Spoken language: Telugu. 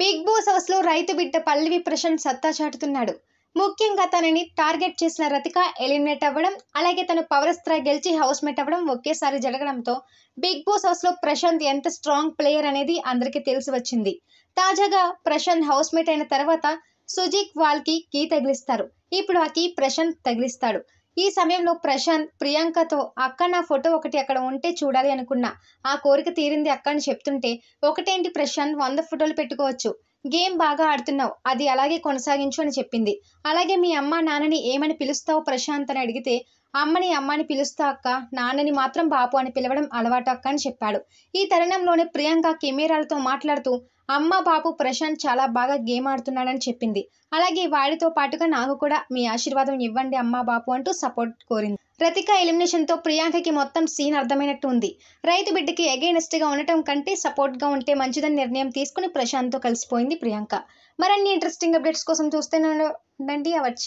బిగ్ బాస్ లో రైతు బిడ్డ పల్లవి ప్రశాంత్ సత్తా చాటుతున్నాడు ముఖ్యంగా తనని టార్గెట్ చేసిన రతిక ఎలిమినేట్ అవ్వడం అలాగే తను పవర్ గెలిచి హౌస్ మేట్ అవ్వడం ఒకేసారి జరగడంతో బిగ్ బాస్ లో ప్రశాంత్ ఎంత స్ట్రాంగ్ ప్లేయర్ అనేది అందరికీ తెలిసి వచ్చింది తాజాగా ప్రశాంత్ హౌస్ మేట్ అయిన తర్వాత సుజిక్ వాల్కి కీ తగిలిస్తారు ఇప్పుడు ఆ కీ ప్రశాంత్ తగిలిస్తాడు ఈ సమయంలో ప్రశాంత్ ప్రియాంకతో అక్క నా ఫోటో ఒకటి అక్కడ ఉంటే చూడాలి అనుకున్నా ఆ కోరిక తీరింది అక్క అని చెప్తుంటే ఒకటేంటి ప్రశాంత్ వంద ఫోటోలు పెట్టుకోవచ్చు గేమ్ బాగా ఆడుతున్నావు అది అలాగే కొనసాగించు అని చెప్పింది అలాగే మీ అమ్మ నాన్నని ఏమని పిలుస్తావు ప్రశాంత్ అని అడిగితే అమ్మని అమ్మని పిలుస్తా అక్క నాన్నని మాత్రం బాపు అని పిలవడం అలవాటు అక్క అని చెప్పాడు ఈ తరుణంలోనే ప్రియాంక కెమెరాలతో మాట్లాడుతూ అమ్మ బాపు ప్రశాంత్ చాలా బాగా గేమ్ ఆడుతున్నాడని చెప్పింది అలాగే వాడితో పాటుగా నాకు కూడా మీ ఆశీర్వాదం ఇవ్వండి అమ్మ బాపు అంటూ సపోర్ట్ కోరింది రతిక ఎలిమినేషన్తో ప్రియాంకకి మొత్తం సీన్ అర్థమైనట్టు ఉంది రైతు బిడ్డకి గా ఉండటం కంటే సపోర్ట్గా ఉంటే మంచిదని నిర్ణయం తీసుకుని ప్రశాంత్తో కలిసిపోయింది ప్రియాంక మరిన్ని ఇంట్రెస్టింగ్ అప్డేట్స్ కోసం చూస్తూనే ఉండండి అవర్